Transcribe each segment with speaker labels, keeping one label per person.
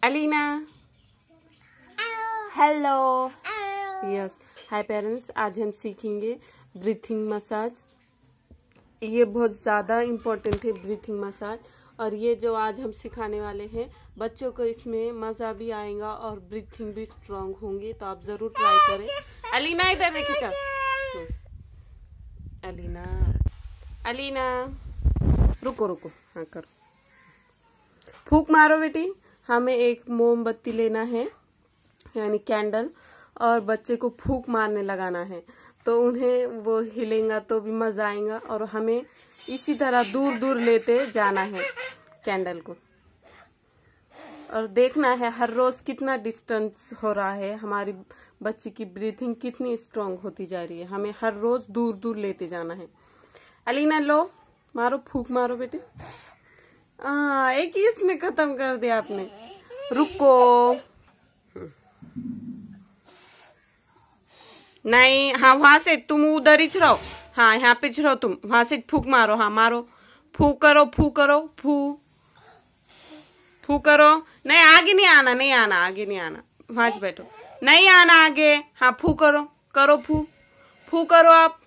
Speaker 1: Alina. Hello. Yes. Hi parents. आज हम सीखेंगे ब्रीथिंग मसाज ये बहुत ज़्यादा इम्पोर्टेंट है ब्रीथिंग मसाज और ये जो आज हम सिखाने वाले हैं बच्चों को इसमें मज़ा भी आएगा और ब्रीथिंग भी स्ट्रांग होंगी तो आप ज़रूर ट्राई करें अलीना इधर देखे चल अलीना अलीना रुको रुको हाँ करो फूक मारो बेटी हमें एक मोमबत्ती लेना है यानी कैंडल और बच्चे को फूक मारने लगाना है तो उन्हें वो हिलेगा तो भी मजा आएगा और हमें इसी तरह दूर दूर लेते जाना है कैंडल को और देखना है हर रोज कितना डिस्टेंस हो रहा है हमारी बच्ची की ब्रीथिंग कितनी स्ट्रांग होती जा रही है हमें हर रोज दूर दूर लेते जाना है अलीना लो मारो फूक मारो बेटे हाँ एक ही इसमें खत्म कर दिया आपने रुको नहीं हाँ वहां से तुम उधर ही छो हाँ यहाँ पे छो तुम वहां से फूक मारो हाँ मारो फू करो फू करो फू फू करो नहीं आगे नहीं आना नहीं आना आगे नहीं आना वहां बैठो नहीं आना आगे हाँ फू करो करो फू फू करो आप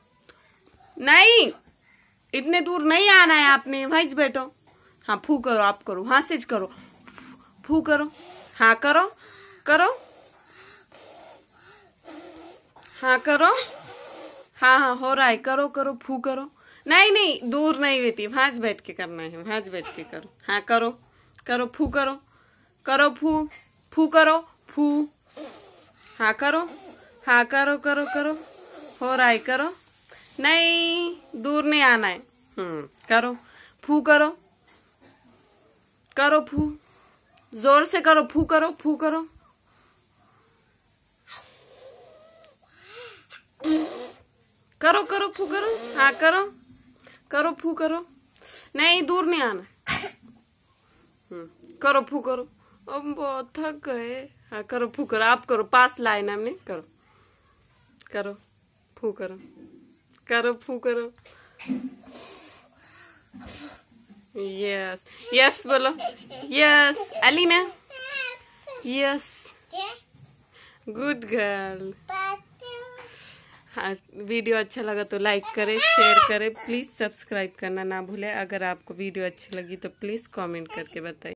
Speaker 1: नहीं इतने दूर नहीं आना है आपने वहीं बैठो हाँ फू करो आप करो हाँ से करो फू करो हाँ करो करो हाँ करो हाँ हाँ हो रहा है करो करो फू करो नहीं नहीं दूर नहीं बेटी भाज बैठ के करना है भाज बैठ के करो हाँ करो करो फू करो करो फू फू करो फू हाँ करो हाँ करो करो करो हो रहा है करो नहीं दूर नहीं आना है हम्म करो फू करो करो फू जोर से करो फू करो फू करो करो करो फू करो हाँ करो करो फू करो नहीं दूर नहीं आना हम्म, करो फू करो अब बहुत थक गए हाँ करो फू करो आप करो पास लाए ना हमने करो करो फू करो करो फू करो यस यस बोलो yes Alina yes good girl हाँ वीडियो अच्छा लगा तो लाइक करें शेयर करें प्लीज़ सब्सक्राइब करना ना भूले अगर आपको वीडियो अच्छी लगी तो प्लीज़ कमेंट करके बताइए